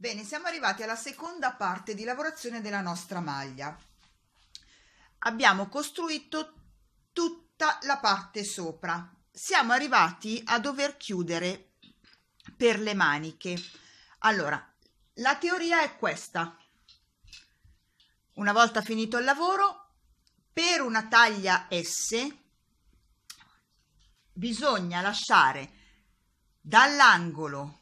Bene, siamo arrivati alla seconda parte di lavorazione della nostra maglia. Abbiamo costruito tutta la parte sopra. Siamo arrivati a dover chiudere per le maniche. Allora, la teoria è questa. Una volta finito il lavoro, per una taglia S bisogna lasciare dall'angolo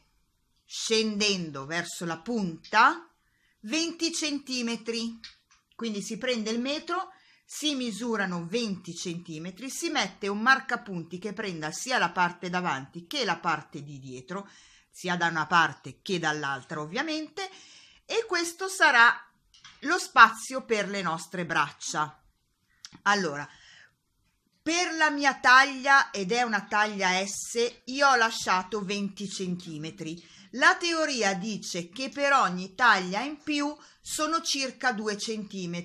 scendendo verso la punta 20 centimetri. Quindi si prende il metro, si misurano 20 centimetri, si mette un marcapunti che prenda sia la parte davanti che la parte di dietro, sia da una parte che dall'altra ovviamente, e questo sarà lo spazio per le nostre braccia. Allora, per la mia taglia, ed è una taglia S, io ho lasciato 20 centimetri la teoria dice che per ogni taglia in più sono circa 2 cm,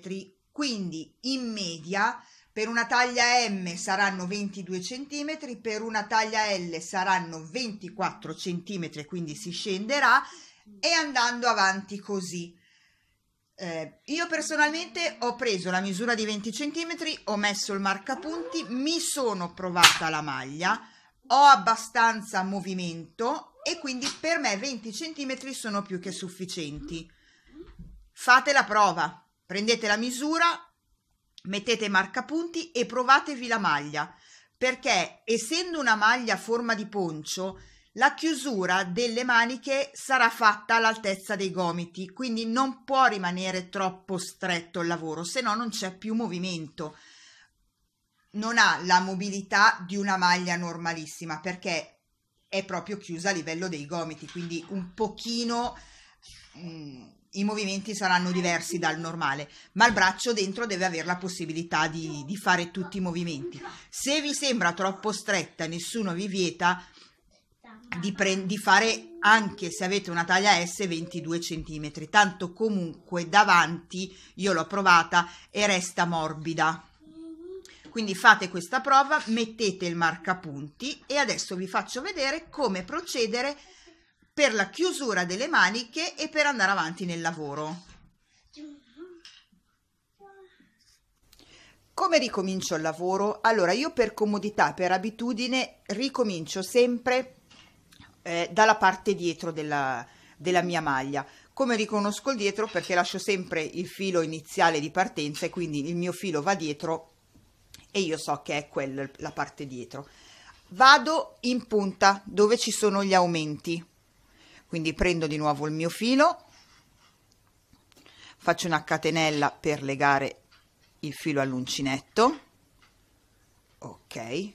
quindi in media per una taglia M saranno 22 cm, per una taglia L saranno 24 cm, quindi si scenderà e andando avanti così. Eh, io personalmente ho preso la misura di 20 cm, ho messo il marcapunti, mi sono provata la maglia, ho abbastanza movimento e quindi per me 20 cm sono più che sufficienti. Fate la prova, prendete la misura, mettete marcapunti e provatevi la maglia, perché essendo una maglia a forma di poncio, la chiusura delle maniche sarà fatta all'altezza dei gomiti, quindi non può rimanere troppo stretto il lavoro, se no non c'è più movimento non ha la mobilità di una maglia normalissima perché è proprio chiusa a livello dei gomiti, quindi un pochino mh, mm, i movimenti saranno diversi dal normale, ma il braccio dentro deve avere la possibilità di, di fare tutti i movimenti. Se vi sembra troppo stretta, nessuno vi vieta di, pre- di fare anche se avete una taglia S 22 cm, tanto comunque davanti, io l'ho provata e resta morbida quindi fate questa prova, mettete il marcapunti e adesso vi faccio vedere come procedere per la chiusura delle maniche e per andare avanti nel lavoro. Come ricomincio il lavoro? Allora io per comodità, per abitudine, ricomincio sempre eh, dalla parte dietro della, della mia maglia. Come riconosco il dietro? Perché lascio sempre il filo iniziale di partenza e quindi il mio filo va dietro e io so che è quella la parte dietro. Vado in punta dove ci sono gli aumenti, quindi prendo di nuovo il mio filo, faccio una catenella per legare il filo all'uncinetto, ok,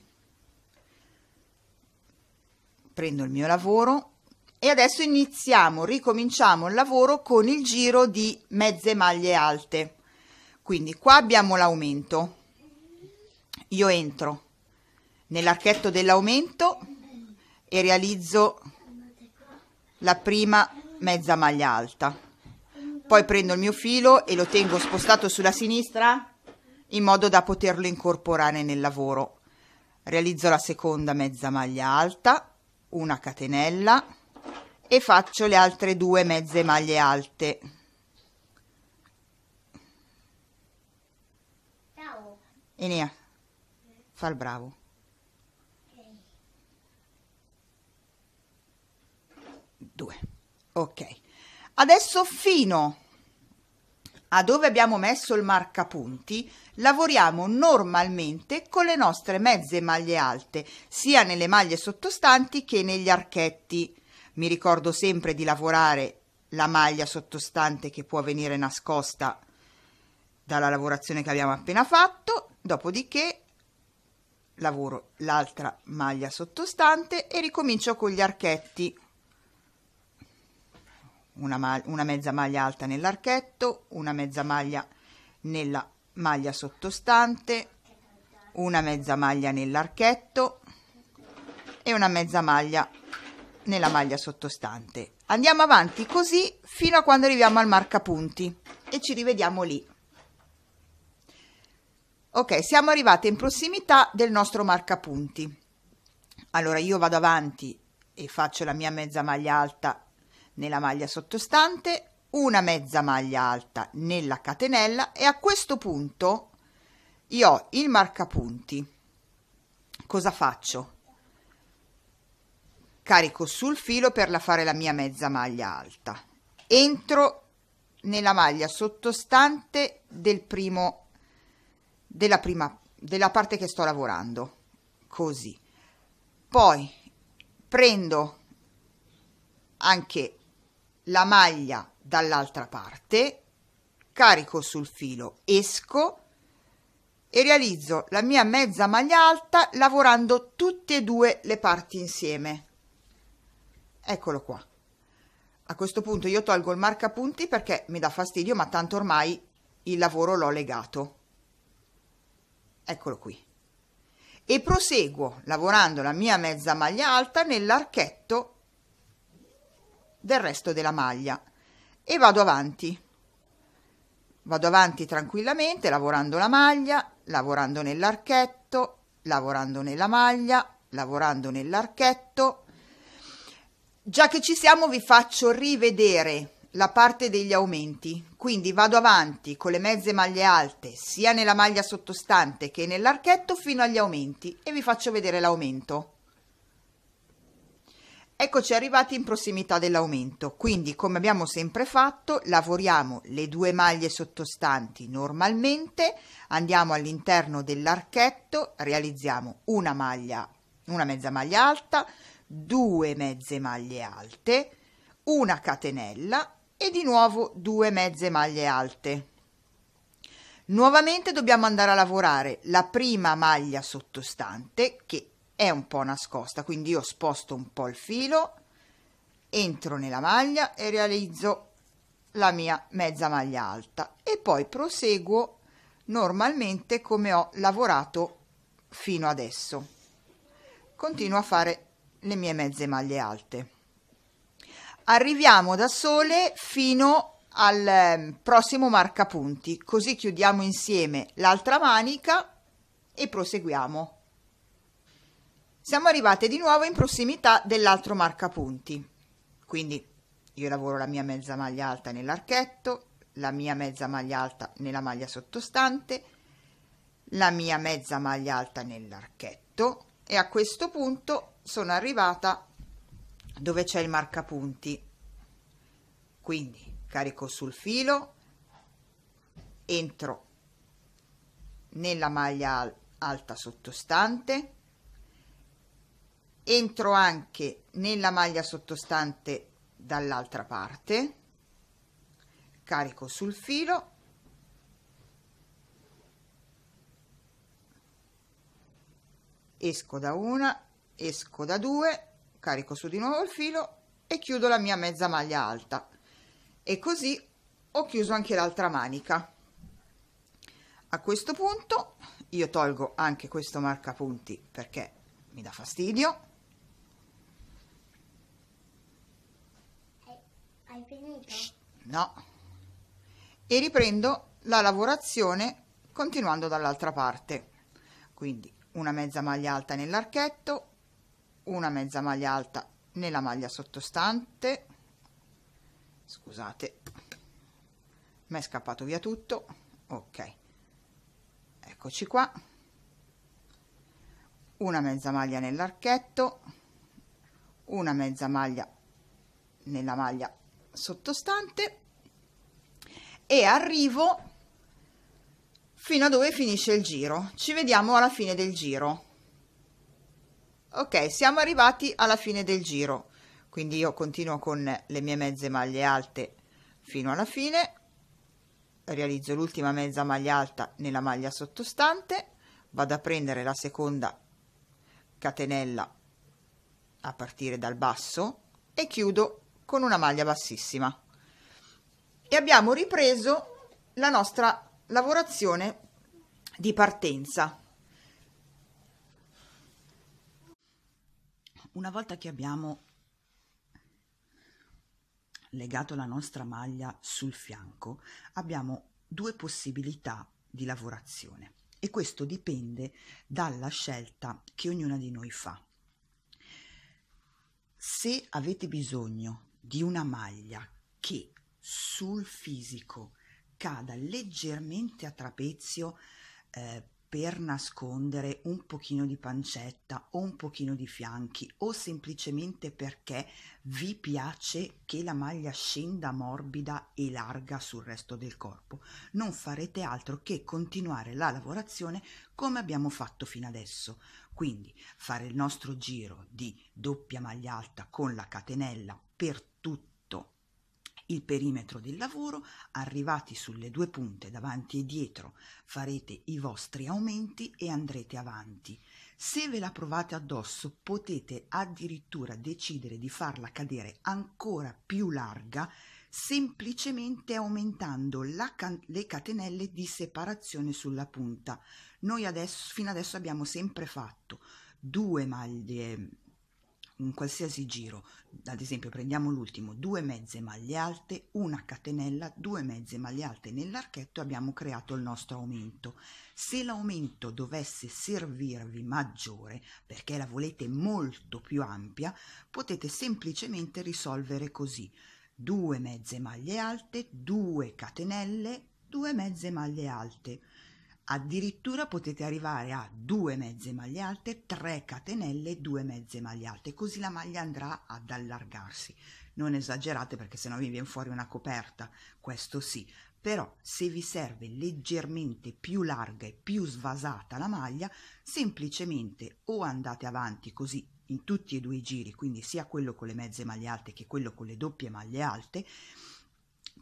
prendo il mio lavoro e adesso iniziamo, ricominciamo il lavoro con il giro di mezze maglie alte. Quindi qua abbiamo l'aumento, io entro nell'archetto dell'aumento e realizzo la prima mezza maglia alta poi prendo il mio filo e lo tengo spostato sulla sinistra in modo da poterlo incorporare nel lavoro realizzo la seconda mezza maglia alta una catenella e faccio le altre due mezze maglie alte Enea fa il bravo. Due. Ok. Adesso fino a dove abbiamo messo il marcapunti lavoriamo normalmente con le nostre mezze maglie alte, sia nelle maglie sottostanti che negli archetti. Mi ricordo sempre di lavorare la maglia sottostante che può venire nascosta dalla lavorazione che abbiamo appena fatto, dopodiché lavoro l'altra maglia sottostante e ricomincio con gli archetti una, una mezza maglia alta nell'archetto una mezza maglia nella maglia sottostante una mezza maglia nell'archetto e una mezza maglia nella maglia sottostante andiamo avanti così fino a quando arriviamo al marca punti e ci rivediamo lì Ok, siamo arrivati in prossimità del nostro marcapunti. Allora io vado avanti e faccio la mia mezza maglia alta nella maglia sottostante, una mezza maglia alta nella catenella e a questo punto io ho il marcapunti. Cosa faccio? Carico sul filo per la fare la mia mezza maglia alta. Entro nella maglia sottostante del primo della prima della parte che sto lavorando così poi prendo anche la maglia dall'altra parte carico sul filo esco e realizzo la mia mezza maglia alta lavorando tutte e due le parti insieme eccolo qua a questo punto io tolgo il marca punti perché mi dà fastidio ma tanto ormai il lavoro l'ho legato Eccolo qui. E proseguo lavorando la mia mezza maglia alta nell'archetto del resto della maglia e vado avanti. Vado avanti tranquillamente lavorando la maglia, lavorando nell'archetto, lavorando nella maglia, lavorando nell'archetto. Già che ci siamo vi faccio rivedere la parte degli aumenti, quindi vado avanti con le mezze maglie alte sia nella maglia sottostante che nell'archetto fino agli aumenti e vi faccio vedere l'aumento. Eccoci arrivati in prossimità dell'aumento, quindi come abbiamo sempre fatto lavoriamo le due maglie sottostanti normalmente, andiamo all'interno dell'archetto, realizziamo una maglia, una mezza maglia alta, due mezze maglie alte, una catenella e di nuovo due mezze maglie alte. Nuovamente dobbiamo andare a lavorare la prima maglia sottostante che è un po' nascosta, quindi io sposto un po' il filo, entro nella maglia e realizzo la mia mezza maglia alta e poi proseguo normalmente come ho lavorato fino adesso. Continuo a fare le mie mezze maglie alte arriviamo da sole fino al ehm, prossimo marca punti così chiudiamo insieme l'altra manica e proseguiamo. Siamo arrivate di nuovo in prossimità dell'altro marca punti quindi io lavoro la mia mezza maglia alta nell'archetto, la mia mezza maglia alta nella maglia sottostante, la mia mezza maglia alta nell'archetto e a questo punto sono arrivata dove c'è il marcapunti quindi carico sul filo entro nella maglia alta sottostante entro anche nella maglia sottostante dall'altra parte carico sul filo esco da una esco da due carico su di nuovo il filo e chiudo la mia mezza maglia alta e così ho chiuso anche l'altra manica a questo punto io tolgo anche questo marcapunti perché mi dà fastidio hai finito? no e riprendo la lavorazione continuando dall'altra parte quindi una mezza maglia alta nell'archetto una mezza maglia alta nella maglia sottostante scusate mi è scappato via tutto ok eccoci qua una mezza maglia nell'archetto una mezza maglia nella maglia sottostante e arrivo fino a dove finisce il giro ci vediamo alla fine del giro ok siamo arrivati alla fine del giro quindi io continuo con le mie mezze maglie alte fino alla fine realizzo l'ultima mezza maglia alta nella maglia sottostante vado a prendere la seconda catenella a partire dal basso e chiudo con una maglia bassissima e abbiamo ripreso la nostra lavorazione di partenza una volta che abbiamo legato la nostra maglia sul fianco abbiamo due possibilità di lavorazione e questo dipende dalla scelta che ognuna di noi fa se avete bisogno di una maglia che sul fisico cada leggermente a trapezio eh, per nascondere un pochino di pancetta o un pochino di fianchi o semplicemente perché vi piace che la maglia scenda morbida e larga sul resto del corpo. Non farete altro che continuare la lavorazione come abbiamo fatto fino adesso. Quindi fare il nostro giro di doppia maglia alta con la catenella per tutto il perimetro del lavoro, arrivati sulle due punte davanti e dietro farete i vostri aumenti e andrete avanti. Se ve la provate addosso potete addirittura decidere di farla cadere ancora più larga semplicemente aumentando can- le catenelle di separazione sulla punta. Noi adesso, fino adesso abbiamo sempre fatto due maglie un qualsiasi giro, ad esempio prendiamo l'ultimo, due mezze maglie alte, una catenella, due mezze maglie alte nell'archetto abbiamo creato il nostro aumento. Se l'aumento dovesse servirvi maggiore, perché la volete molto più ampia, potete semplicemente risolvere così. Due mezze maglie alte, due catenelle, due mezze maglie alte addirittura potete arrivare a due mezze maglie alte, 3 catenelle, 2 mezze maglie alte, così la maglia andrà ad allargarsi. Non esagerate perché sennò vi viene fuori una coperta, questo sì, però se vi serve leggermente più larga e più svasata la maglia, semplicemente o andate avanti così in tutti e due i giri, quindi sia quello con le mezze maglie alte che quello con le doppie maglie alte,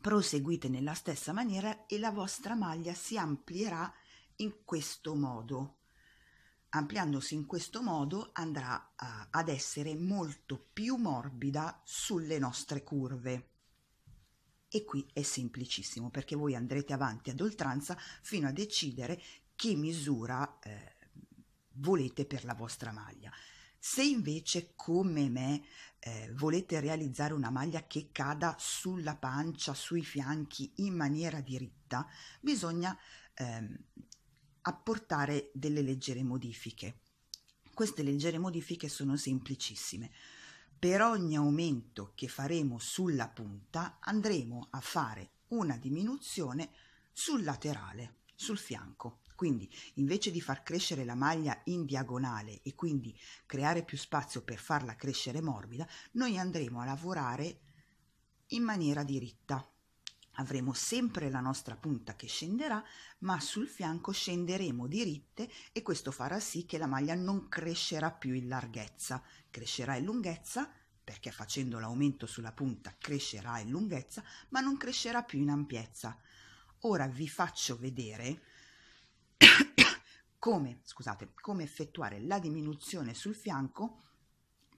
proseguite nella stessa maniera e la vostra maglia si amplierà in questo modo. Ampliandosi in questo modo andrà a, ad essere molto più morbida sulle nostre curve. E qui è semplicissimo perché voi andrete avanti ad oltranza fino a decidere che misura eh, volete per la vostra maglia. Se invece, come me, eh, volete realizzare una maglia che cada sulla pancia, sui fianchi in maniera diritta, bisogna ehm, apportare delle leggere modifiche. Queste leggere modifiche sono semplicissime. Per ogni aumento che faremo sulla punta andremo a fare una diminuzione sul laterale, sul fianco. Quindi invece di far crescere la maglia in diagonale e quindi creare più spazio per farla crescere morbida, noi andremo a lavorare in maniera diritta, Avremo sempre la nostra punta che scenderà, ma sul fianco scenderemo diritte e questo farà sì che la maglia non crescerà più in larghezza, crescerà in lunghezza perché facendo l'aumento sulla punta crescerà in lunghezza, ma non crescerà più in ampiezza. Ora vi faccio vedere come, scusate, come effettuare la diminuzione sul fianco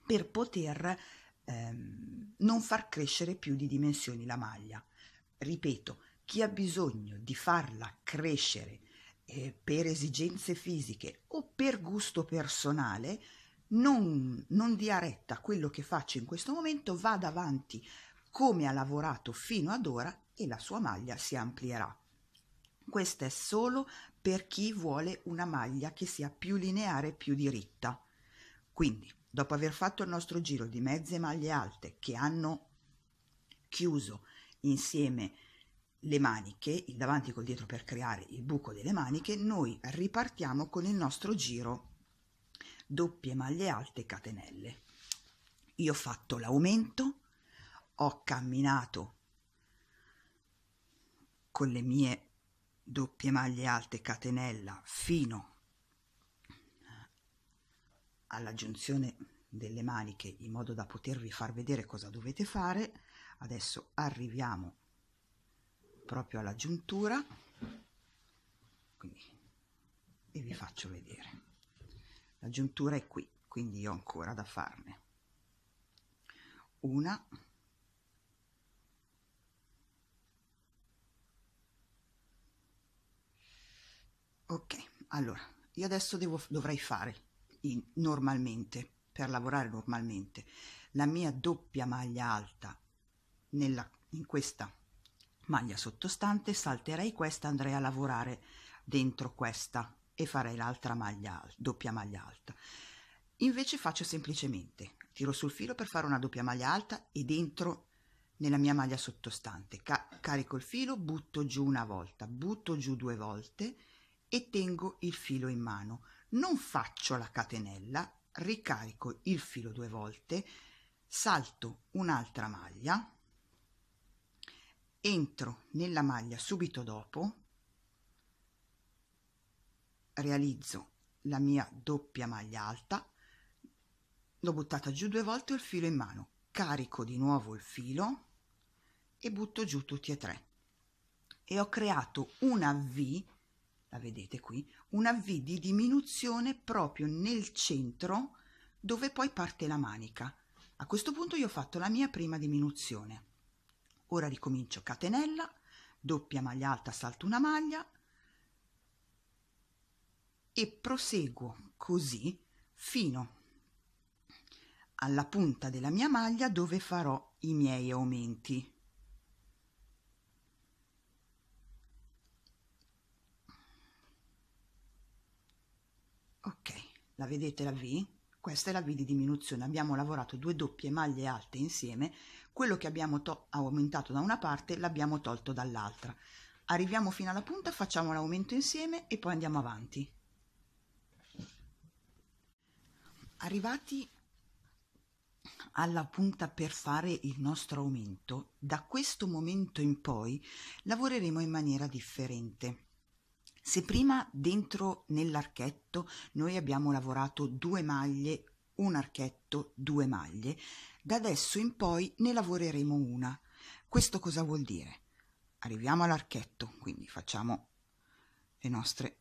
per poter ehm, non far crescere più di dimensioni la maglia ripeto, chi ha bisogno di farla crescere eh, per esigenze fisiche o per gusto personale, non, non dia retta a quello che faccio in questo momento, vada avanti come ha lavorato fino ad ora e la sua maglia si amplierà. Questo è solo per chi vuole una maglia che sia più lineare e più diritta. Quindi, dopo aver fatto il nostro giro di mezze maglie alte che hanno chiuso insieme le maniche, il davanti col dietro per creare il buco delle maniche, noi ripartiamo con il nostro giro doppie maglie alte catenelle. Io ho fatto l'aumento, ho camminato con le mie doppie maglie alte catenella fino alla giunzione delle maniche in modo da potervi far vedere cosa dovete fare Adesso arriviamo proprio alla giuntura quindi, e vi faccio vedere. La giuntura è qui, quindi ho ancora da farne una ok allora io adesso devo, dovrei fare in, normalmente per lavorare normalmente la mia doppia maglia alta nella, in questa maglia sottostante salterei questa andrei a lavorare dentro questa e farei l'altra maglia doppia maglia alta invece faccio semplicemente tiro sul filo per fare una doppia maglia alta e dentro nella mia maglia sottostante ca carico il filo butto giù una volta butto giù due volte e tengo il filo in mano non faccio la catenella ricarico il filo due volte salto un'altra maglia entro nella maglia subito dopo, realizzo la mia doppia maglia alta, l'ho buttata giù due volte ho il filo in mano, carico di nuovo il filo e butto giù tutti e tre. E ho creato una V, la vedete qui, una V di diminuzione proprio nel centro dove poi parte la manica. A questo punto io ho fatto la mia prima diminuzione. Ora ricomincio catenella, doppia maglia alta, salto una maglia e proseguo così fino alla punta della mia maglia dove farò i miei aumenti. Ok, la vedete la V? Questa è la V di diminuzione. Abbiamo lavorato due doppie maglie alte insieme quello che abbiamo aumentato da una parte l'abbiamo tolto dall'altra. Arriviamo fino alla punta, facciamo l'aumento insieme e poi andiamo avanti. Arrivati alla punta per fare il nostro aumento, da questo momento in poi lavoreremo in maniera differente. Se prima dentro nell'archetto noi abbiamo lavorato due maglie, un archetto, due maglie, da adesso in poi ne lavoreremo una. Questo cosa vuol dire? Arriviamo all'archetto, quindi facciamo le nostre,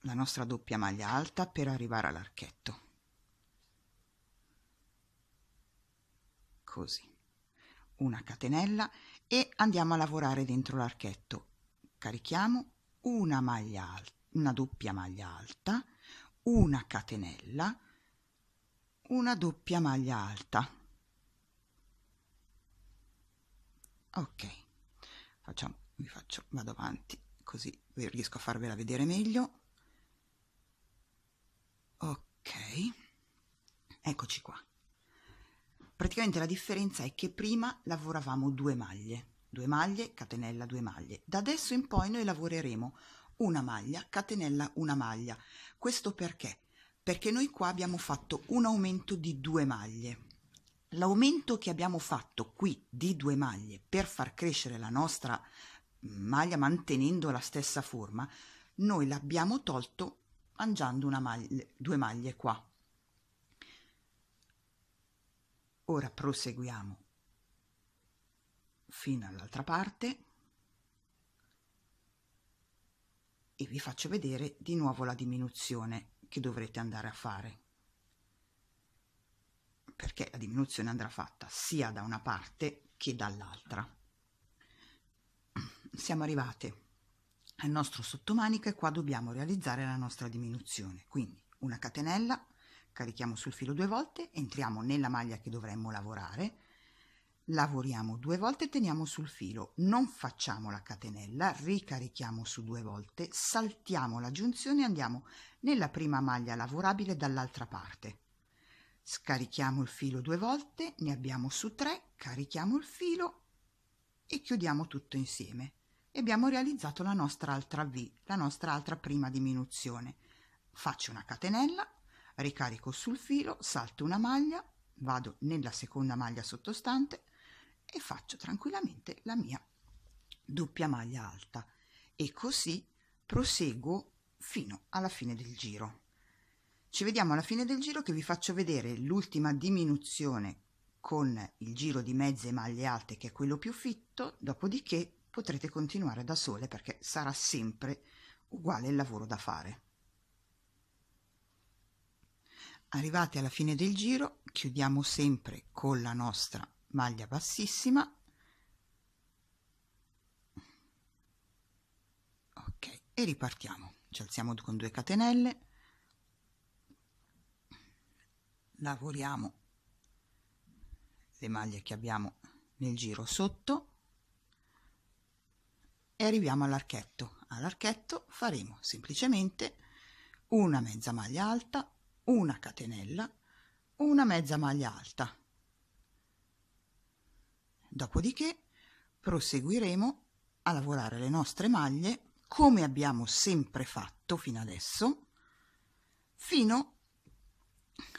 la nostra doppia maglia alta per arrivare all'archetto. Così. Una catenella e andiamo a lavorare dentro l'archetto. Carichiamo una maglia alta, una doppia maglia alta, una catenella, una doppia maglia alta ok facciamo vi faccio vado avanti così riesco a farvela vedere meglio ok eccoci qua praticamente la differenza è che prima lavoravamo due maglie due maglie catenella due maglie da adesso in poi noi lavoreremo una maglia catenella una maglia questo perché perché noi qua abbiamo fatto un aumento di due maglie L'aumento che abbiamo fatto qui di due maglie per far crescere la nostra maglia mantenendo la stessa forma, noi l'abbiamo tolto mangiando una maglia, due maglie qua. Ora proseguiamo fino all'altra parte e vi faccio vedere di nuovo la diminuzione che dovrete andare a fare perché la diminuzione andrà fatta sia da una parte che dall'altra. Siamo arrivate al nostro sottomanico e qua dobbiamo realizzare la nostra diminuzione, quindi una catenella, carichiamo sul filo due volte, entriamo nella maglia che dovremmo lavorare, lavoriamo due volte e teniamo sul filo, non facciamo la catenella, ricarichiamo su due volte, saltiamo la giunzione e andiamo nella prima maglia lavorabile dall'altra parte scarichiamo il filo due volte, ne abbiamo su tre, carichiamo il filo e chiudiamo tutto insieme. E abbiamo realizzato la nostra altra V, la nostra altra prima diminuzione. Faccio una catenella, ricarico sul filo, salto una maglia, vado nella seconda maglia sottostante e faccio tranquillamente la mia doppia maglia alta e così proseguo fino alla fine del giro. Ci vediamo alla fine del giro che vi faccio vedere l'ultima diminuzione con il giro di mezze maglie alte che è quello più fitto, dopodiché potrete continuare da sole perché sarà sempre uguale il lavoro da fare. Arrivati alla fine del giro chiudiamo sempre con la nostra maglia bassissima ok e ripartiamo ci alziamo con due catenelle lavoriamo le maglie che abbiamo nel giro sotto e arriviamo all'archetto all'archetto faremo semplicemente una mezza maglia alta una catenella una mezza maglia alta dopodiché proseguiremo a lavorare le nostre maglie come abbiamo sempre fatto fino adesso fino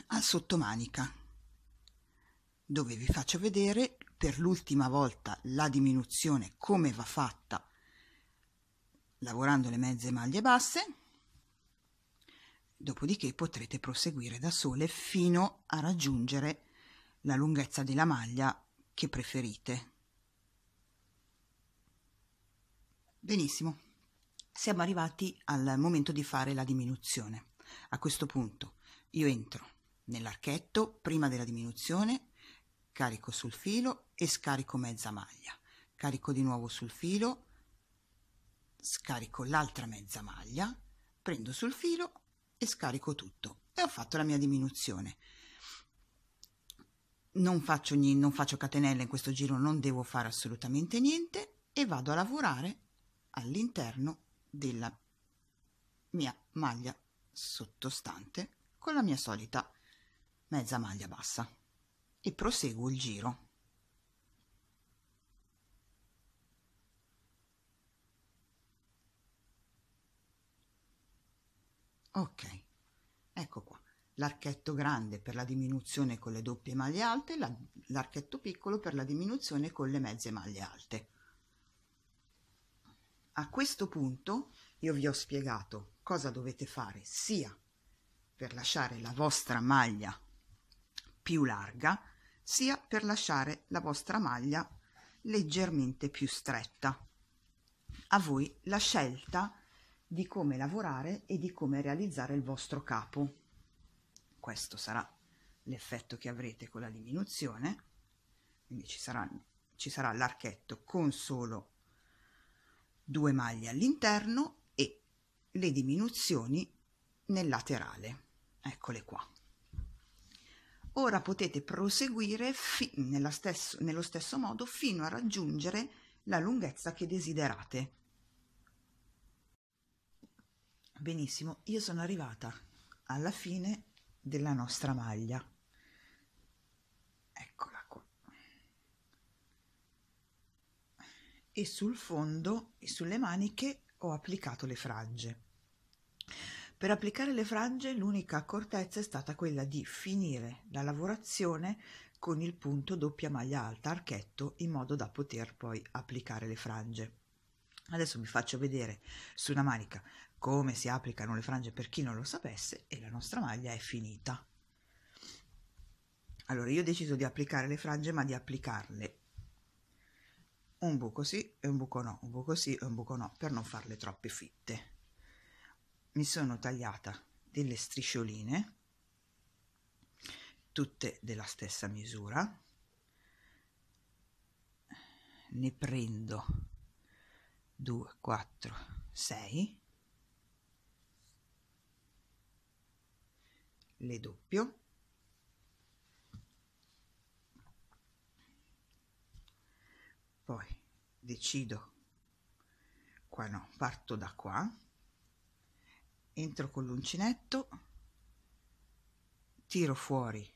al sottomanica dove vi faccio vedere per l'ultima volta la diminuzione come va fatta lavorando le mezze maglie basse dopodiché potrete proseguire da sole fino a raggiungere la lunghezza della maglia che preferite benissimo siamo arrivati al momento di fare la diminuzione a questo punto io entro nell'archetto prima della diminuzione, carico sul filo e scarico mezza maglia. Carico di nuovo sul filo, scarico l'altra mezza maglia, prendo sul filo e scarico tutto e ho fatto la mia diminuzione. Non faccio, niente, non faccio catenelle in questo giro, non devo fare assolutamente niente e vado a lavorare all'interno della mia maglia sottostante con la mia solita mezza maglia bassa e proseguo il giro. Ok, ecco qua, l'archetto grande per la diminuzione con le doppie maglie alte, l'archetto piccolo per la diminuzione con le mezze maglie alte. A questo punto io vi ho spiegato cosa dovete fare sia per lasciare la vostra maglia più larga sia per lasciare la vostra maglia leggermente più stretta. A voi la scelta di come lavorare e di come realizzare il vostro capo. Questo sarà l'effetto che avrete con la diminuzione, quindi ci sarà, ci sarà l'archetto con solo due maglie all'interno e le diminuzioni nel laterale. Eccole qua. Ora potete proseguire stesso, nello stesso modo fino a raggiungere la lunghezza che desiderate. Benissimo, io sono arrivata alla fine della nostra maglia. Eccola qua. E sul fondo e sulle maniche ho applicato le fragge. Per applicare le frange l'unica accortezza è stata quella di finire la lavorazione con il punto doppia maglia alta archetto in modo da poter poi applicare le frange. Adesso vi faccio vedere su una manica come si applicano le frange per chi non lo sapesse e la nostra maglia è finita. Allora io ho deciso di applicare le frange ma di applicarle un buco sì e un buco no, un buco sì e un buco no per non farle troppe fitte mi sono tagliata delle striscioline tutte della stessa misura ne prendo 2 4 6 le doppio poi decido qua no parto da qua entro con l'uncinetto, tiro fuori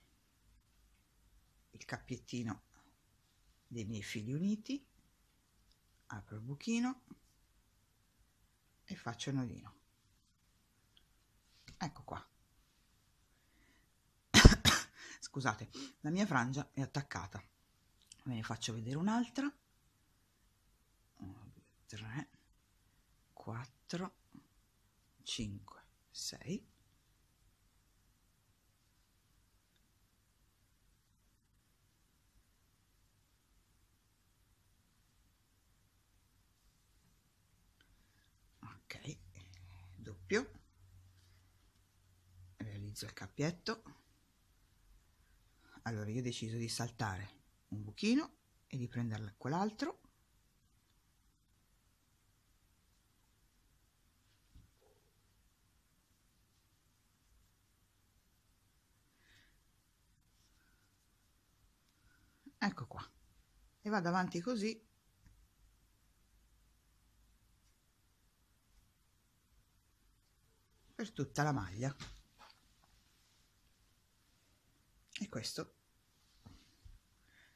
il cappiettino dei miei fili uniti, apro il buchino e faccio il nodino. Ecco qua. Scusate, la mia frangia è attaccata. Ve ne faccio vedere un'altra. 1, 2, 3, 4, 5, 6, doppio realizzo il cappietto allora io ho deciso di saltare un buchino e di prenderla quell'altro ecco qua e vado avanti così per tutta la maglia e questo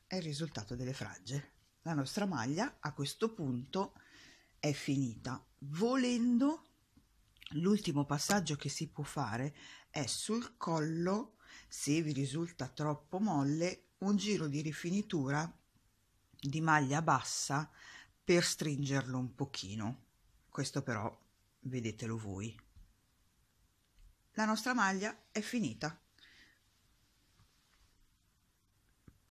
è il risultato delle frange la nostra maglia a questo punto è finita volendo l'ultimo passaggio che si può fare è sul collo se vi risulta troppo molle un giro di rifinitura di maglia bassa per stringerlo un pochino. Questo però vedetelo voi. La nostra maglia è finita.